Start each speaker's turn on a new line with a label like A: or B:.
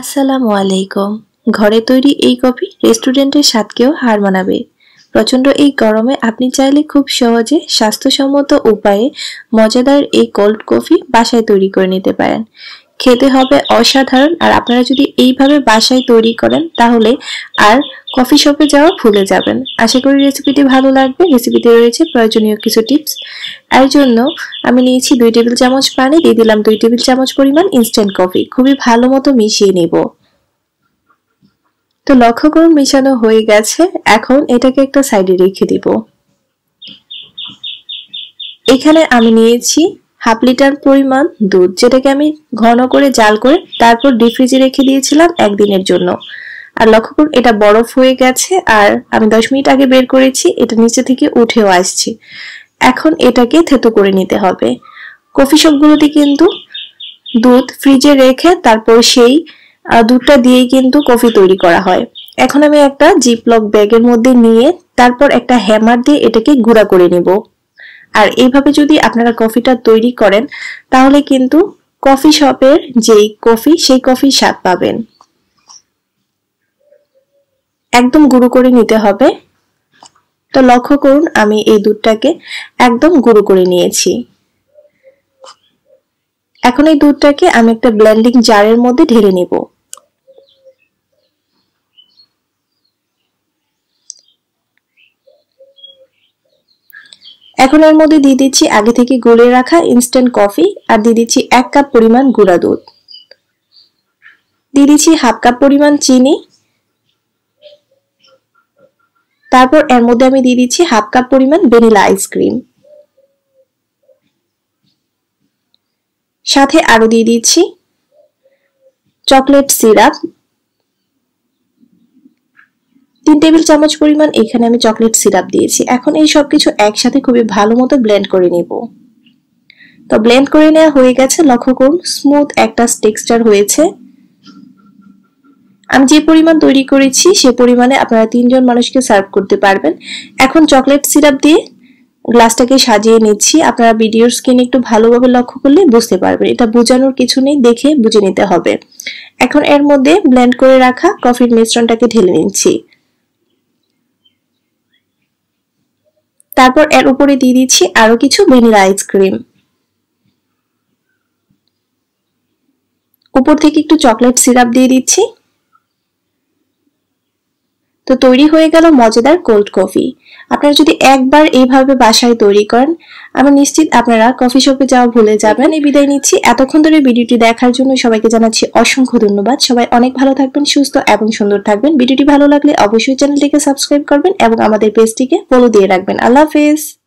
A: আসসালামু আলাইকুম ঘরে তৈরি এই কফি রেস্টুরেন্টের স্বাদকেও হার মানাবে প্রচণ্ড এই গরমে আপনি চাইলে খুব সহজে স্বাস্থ্যসম্মত উপায়ে মজাদার এই কোল্ড কফি বাসায় তৈরি করে নিতে পারেন খেতে হবে অসাধারণ আর আপনারা যদি এইভাবে বাসায় তৈরি করেন তাহলে আর কফি শপে যাওয়া ভুলে যাবেন আশা করি রেসিপিটি ভালো লাগবে রেসিপিতে রয়েছে প্রয়োজনীয় কিছু টিপস এর জন্য আমি নিয়েছি দুই টেবিল চামচ পানি দিয়ে দিলাম দুই টেবিল চামচ পরিমাণ ইনস্ট্যান্ট কফি খুবই ভালো মতো মিশিয়ে নেবো তো লক্ষ্য করুন মিশানো হয়ে গেছে এখন এটাকে একটা সাইডে রেখে দিব এখানে আমি নিয়েছি হাফ লিটার পরিমাণ দুধ যেটাকে আমি ঘন করে জাল করে তারপর ডিফ্রিজে রেখে দিয়েছিলাম একদিনের জন্য আর লক্ষ্য করুন এটা বরফ হয়ে গেছে আর আমি দশ মিনিট আগে বের করেছি এটা নিচে থেকে উঠেও আসছি এখন এটাকে থেতো করে নিতে হবে কফি শপগুলোতে কিন্তু দুধ ফ্রিজে রেখে তারপর সেই দুধটা দিয়েই কিন্তু কফি তৈরি করা হয় এখন আমি একটা জিপলক ব্যাগের মধ্যে নিয়ে তারপর একটা হ্যামার দিয়ে এটাকে গুঁড়া করে নিব আর এইভাবে যদি আপনারা কফিটা তৈরি করেন তাহলে কিন্তু কফি শপের যেই কফি সেই কফির স্বাদ পাবেন একদম গুঁড়ো করে নিতে হবে তো লক্ষ্য করুন আমি এই দুধটাকে একদম গুঁড়ো করে নিয়েছি এখন এই দুধটাকে আমি একটা ব্লেন্ডিং জারের মধ্যে ঢেলে নেব এখন এর মধ্যে দিয়ে দিচ্ছি আগে থেকে গুলে রাখা ইনস্ট্যান্ট কফি আর দিয়ে দিচ্ছি এক কাপ পরিমাণ গুঁড়া দুধ দিয়ে দিচ্ছি হাফ কাপ পরিমাণ চিনি তারপর এর মধ্যে আমি দিয়ে দিচ্ছি হাফ কাপ পরিমাণ ভ্যানিলা আইসক্রিম সাথে আরো দিয়ে দিচ্ছি চকলেট সিরাপ তিন টেবিল চামচ পরিমাণ এখানে আমি চকলেট সিরাপ দিয়েছি এখন এই সব কিছু একসাথে খুবই ভালো মতো ব্লেন্ড করে নিব তো ব্লেন্ড করে নেওয়া হয়ে গেছে লক্ষ্য করুন স্মুথ একটা টেক্সচার হয়েছে আমি যে পরিমাণ তৈরি করেছি সে পরিমাণে আপনারা তিনজন মানুষকে সার্ভ করতে পারবেন এখন চকলেট সিরাপ দিয়ে গ্লাসটাকে সাজিয়ে নিচ্ছি আপনারা ভিডিওর স্ক্রিন একটু ভালোভাবে লক্ষ্য করলে বুঝতে পারবেন এটা বোঝানোর কিছু নেই দেখে বুঝে নিতে হবে এখন এর মধ্যে ব্লেন্ড করে রাখা কফির মিশ্রণটাকে ঢেলে নিচ্ছি তারপর এর উপরে দিয়ে দিচ্ছি আরো কিছু ভ্যানিলা আইসক্রিম উপর থেকে একটু চকলেট সিরাপ দিয়ে দিচ্ছি তো তৈরি হয়ে গেল মজাদার কোল্ড কফি আপনারা যদি একবার এইভাবে বাসায় তৈরি করেন আমি নিশ্চিত আপনারা কফি শপে যাওয়া ভুলে যাবেন এই বিদায় নিচ্ছি এতক্ষণ ধরে ভিডিওটি দেখার জন্য সবাইকে জানাচ্ছি অসংখ্য ধন্যবাদ সবাই অনেক ভালো থাকবেন সুস্থ এবং সুন্দর থাকবেন ভিডিওটি ভালো লাগলে অবশ্যই চ্যানেলটিকে সাবস্ক্রাইব করবেন এবং আমাদের পেজটিকে ফলো দিয়ে রাখবেন আল্লাহ হাফেজ